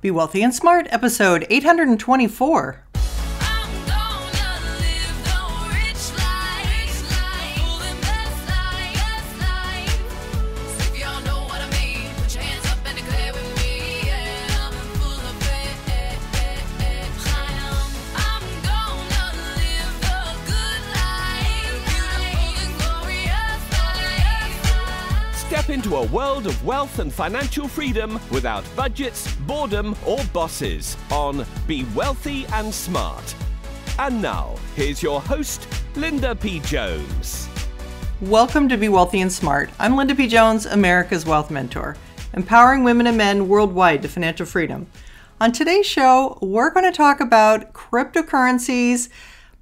Be Wealthy and Smart, episode 824. into a world of wealth and financial freedom without budgets, boredom, or bosses on Be Wealthy and Smart. And now, here's your host, Linda P. Jones. Welcome to Be Wealthy and Smart. I'm Linda P. Jones, America's Wealth Mentor, empowering women and men worldwide to financial freedom. On today's show, we're going to talk about cryptocurrencies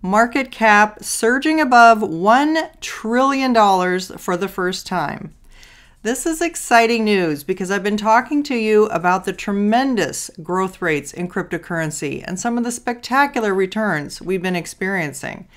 market cap surging above $1 trillion for the first time. This is exciting news because I've been talking to you about the tremendous growth rates in cryptocurrency and some of the spectacular returns we've been experiencing.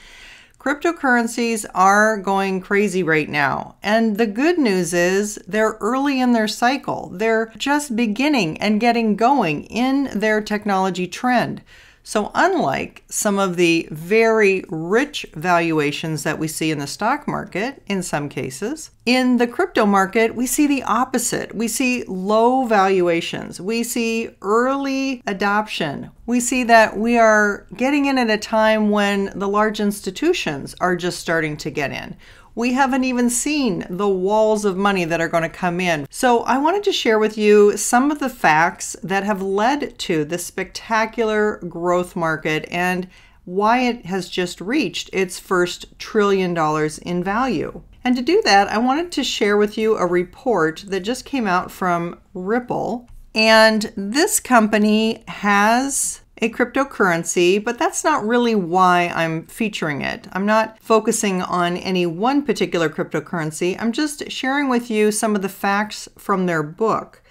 Cryptocurrencies are going crazy right now. And the good news is they're early in their cycle. They're just beginning and getting going in their technology trend. So, unlike some of the very rich valuations that we see in the stock market in some cases, in the crypto market, we see the opposite. We see low valuations. We see early adoption. We see that we are getting in at a time when the large institutions are just starting to get in. We haven't even seen the walls of money that are going to come in. So, I wanted to share with you some of the facts that have led to this spectacular growth market and why it has just reached its first trillion dollars in value. And to do that, I wanted to share with you a report that just came out from Ripple. And this company has a cryptocurrency, but that's not really why I'm featuring it. I'm not focusing on any one particular cryptocurrency. I'm just sharing with you some of the facts from their book.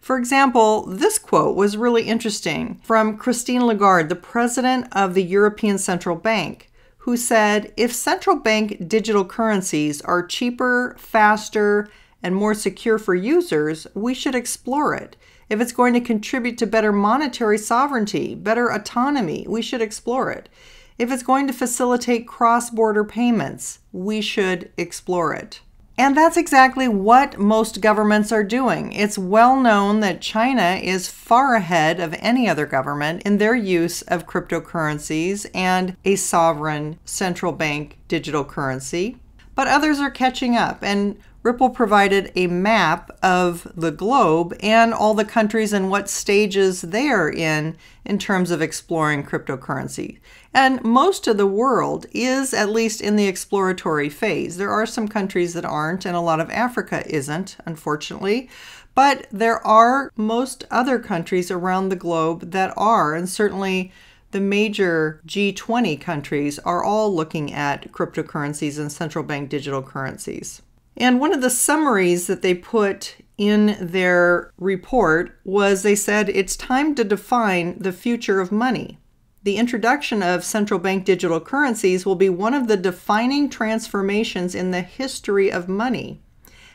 For example, this quote was really interesting from Christine Lagarde, the president of the European Central Bank who said if central bank digital currencies are cheaper, faster, and more secure for users, we should explore it. If it's going to contribute to better monetary sovereignty, better autonomy, we should explore it. If it's going to facilitate cross border payments, we should explore it. And that's exactly what most governments are doing. It's well known that China is far ahead of any other government in their use of cryptocurrencies and a sovereign central bank digital currency. But others are catching up, and Ripple provided a map of the globe and all the countries and what stages they're in in terms of exploring cryptocurrency. And most of the world is at least in the exploratory phase. There are some countries that aren't, and a lot of Africa isn't, unfortunately. But there are most other countries around the globe that are, and certainly the major G20 countries are all looking at cryptocurrencies and central bank digital currencies. And one of the summaries that they put in their report was they said it's time to define the future of money. The introduction of central bank digital currencies will be one of the defining transformations in the history of money.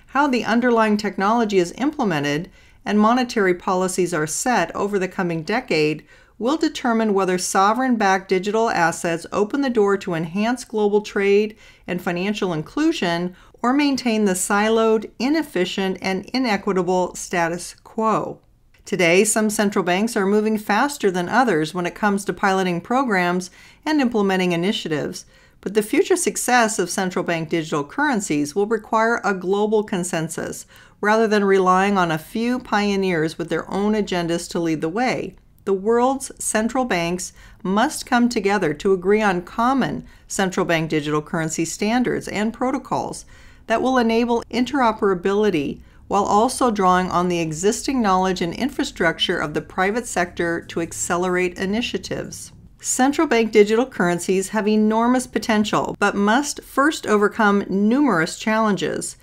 How the underlying technology is implemented and monetary policies are set over the coming decade will determine whether sovereign backed digital assets open the door to enhance global trade and financial inclusion or maintain the siloed, inefficient, and inequitable status quo. Today, some central banks are moving faster than others when it comes to piloting programs and implementing initiatives, but the future success of central bank digital currencies will require a global consensus rather than relying on a few pioneers with their own agendas to lead the way. The world's central banks must come together to agree on common central bank digital currency standards and protocols that will enable interoperability while also drawing on the existing knowledge and infrastructure of the private sector to accelerate initiatives. Central bank digital currencies have enormous potential, but must first overcome numerous challenges.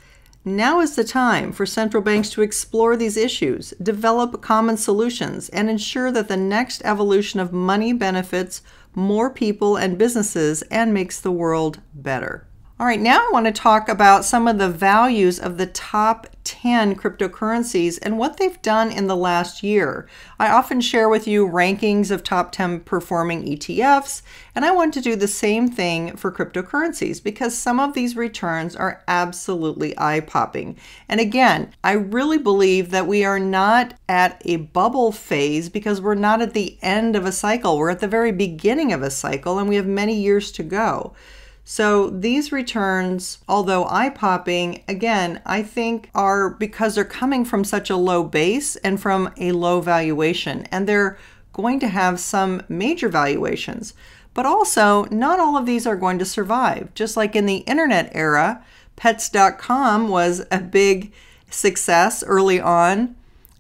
Now is the time for central banks to explore these issues, develop common solutions, and ensure that the next evolution of money benefits more people and businesses and makes the world better. All right, now I want to talk about some of the values of the top 10 cryptocurrencies and what they've done in the last year. I often share with you rankings of top 10 performing ETFs, and I want to do the same thing for cryptocurrencies because some of these returns are absolutely eye popping. And again, I really believe that we are not at a bubble phase because we're not at the end of a cycle, we're at the very beginning of a cycle, and we have many years to go. So these returns, although eye-popping, again, I think are because they're coming from such a low base and from a low valuation, and they're going to have some major valuations. But also, not all of these are going to survive. Just like in the internet era, pets.com was a big success early on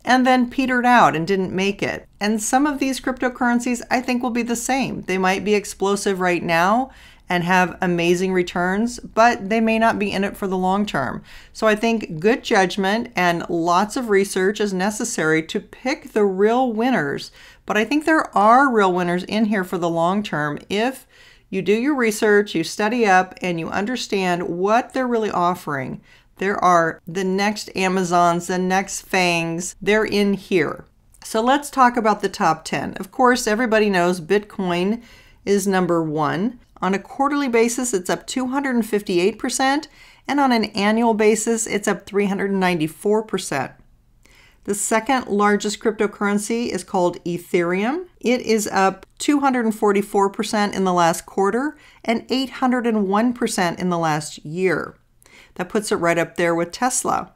and then petered out and didn't make it. And some of these cryptocurrencies I think will be the same. They might be explosive right now and have amazing returns, but they may not be in it for the long term. So I think good judgment and lots of research is necessary to pick the real winners. But I think there are real winners in here for the long term if you do your research, you study up, and you understand what they're really offering. There are the next Amazons, the next Fangs, they're in here. So let's talk about the top 10. Of course, everybody knows Bitcoin is number one. On a quarterly basis, it's up 258%, and on an annual basis, it's up 394%. The second largest cryptocurrency is called Ethereum. It is up 244% in the last quarter and 801% in the last year. That puts it right up there with Tesla.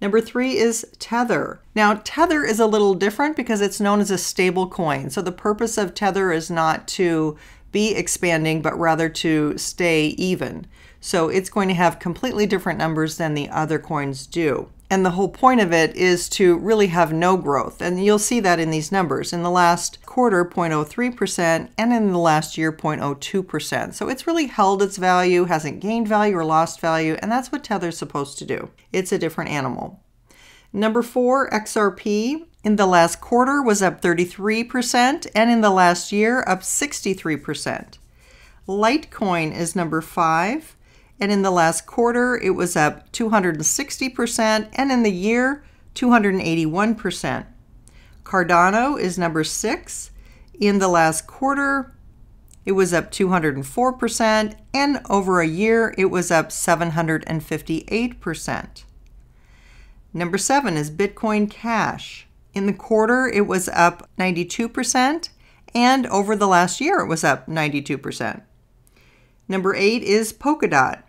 Number three is Tether. Now, Tether is a little different because it's known as a stable coin. So, the purpose of Tether is not to be expanding, but rather to stay even. So it's going to have completely different numbers than the other coins do. And the whole point of it is to really have no growth. And you'll see that in these numbers. In the last quarter, 0.03%, and in the last year, 0.02%. So it's really held its value, hasn't gained value or lost value, and that's what Tether's supposed to do. It's a different animal. Number four, XRP in the last quarter was up 33%, and in the last year, up 63%. Litecoin is number five, and in the last quarter, it was up 260%, and in the year, 281%. Cardano is number six. In the last quarter, it was up 204%, and over a year, it was up 758%. Number seven is Bitcoin Cash. In the quarter, it was up 92%, and over the last year, it was up 92%. Number eight is Polkadot.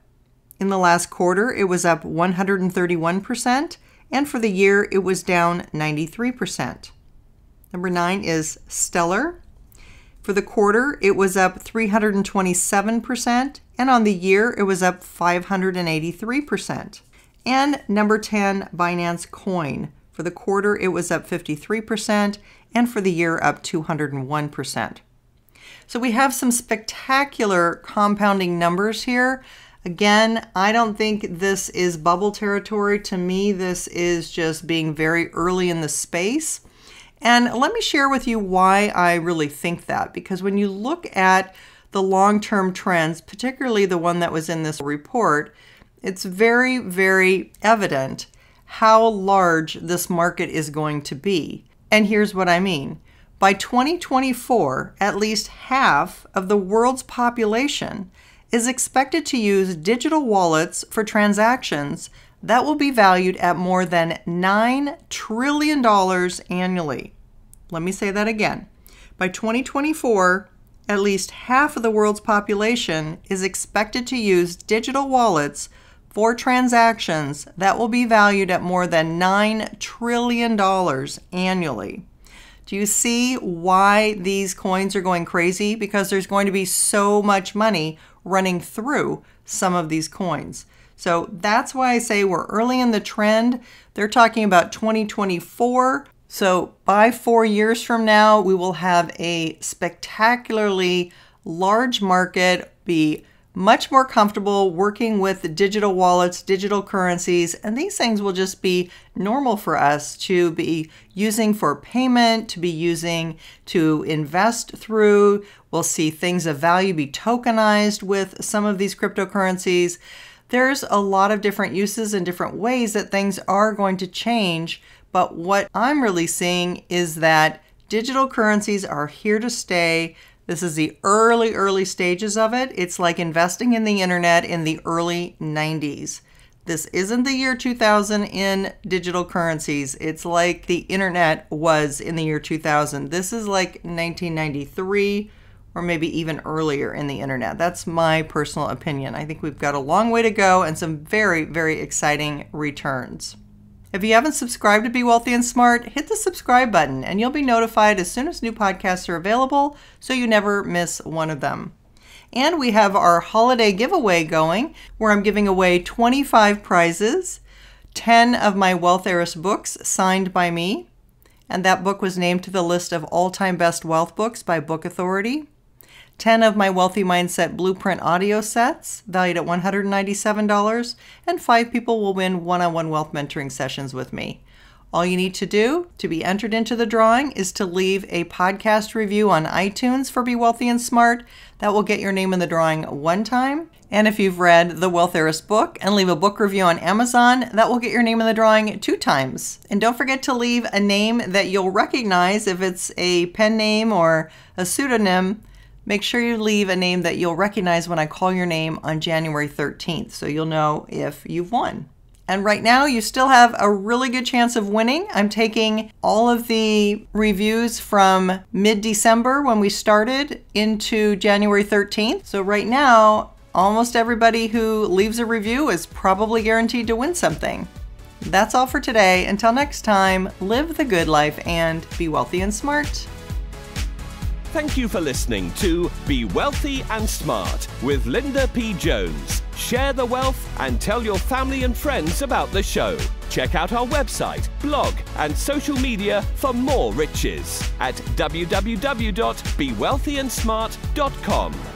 In the last quarter, it was up 131%, and for the year, it was down 93%. Number nine is Stellar. For the quarter, it was up 327%, and on the year, it was up 583%. And number 10, Binance Coin. For the quarter, it was up 53%, and for the year, up 201%. So we have some spectacular compounding numbers here. Again, I don't think this is bubble territory. To me, this is just being very early in the space. And let me share with you why I really think that, because when you look at the long-term trends, particularly the one that was in this report, it's very, very evident how large this market is going to be. And here's what I mean. By 2024, at least half of the world's population is expected to use digital wallets for transactions that will be valued at more than $9 trillion annually. Let me say that again. By 2024, at least half of the world's population is expected to use digital wallets for transactions that will be valued at more than $9 trillion annually. Do you see why these coins are going crazy? Because there's going to be so much money running through some of these coins. So that's why I say we're early in the trend. They're talking about 2024. So by four years from now, we will have a spectacularly large market be much more comfortable working with digital wallets, digital currencies, and these things will just be normal for us to be using for payment, to be using to invest through. We'll see things of value be tokenized with some of these cryptocurrencies. There's a lot of different uses and different ways that things are going to change, but what I'm really seeing is that digital currencies are here to stay. This is the early, early stages of it. It's like investing in the internet in the early 90s. This isn't the year 2000 in digital currencies. It's like the internet was in the year 2000. This is like 1993 or maybe even earlier in the internet. That's my personal opinion. I think we've got a long way to go and some very, very exciting returns. If you haven't subscribed to Be Wealthy and Smart, hit the subscribe button and you'll be notified as soon as new podcasts are available so you never miss one of them. And we have our holiday giveaway going where I'm giving away 25 prizes, 10 of my Wealth Heiress books signed by me, and that book was named to the list of all time best wealth books by Book Authority. 10 of my Wealthy Mindset Blueprint audio sets, valued at $197, and 5 people will win one on one wealth mentoring sessions with me. All you need to do to be entered into the drawing is to leave a podcast review on iTunes for Be Wealthy and Smart. That will get your name in the drawing one time. And if you've read The Wealth Heiress book and leave a book review on Amazon, that will get your name in the drawing two times. And don't forget to leave a name that you'll recognize if it's a pen name or a pseudonym Make sure you leave a name that you'll recognize when I call your name on January 13th so you'll know if you've won. And right now, you still have a really good chance of winning. I'm taking all of the reviews from mid December when we started into January 13th. So, right now, almost everybody who leaves a review is probably guaranteed to win something. That's all for today. Until next time, live the good life and be wealthy and smart. Thank you for listening to Be Wealthy and Smart with Linda P. Jones. Share the wealth and tell your family and friends about the show. Check out our website, blog, and social media for more riches at www.bewealthyandsmart.com.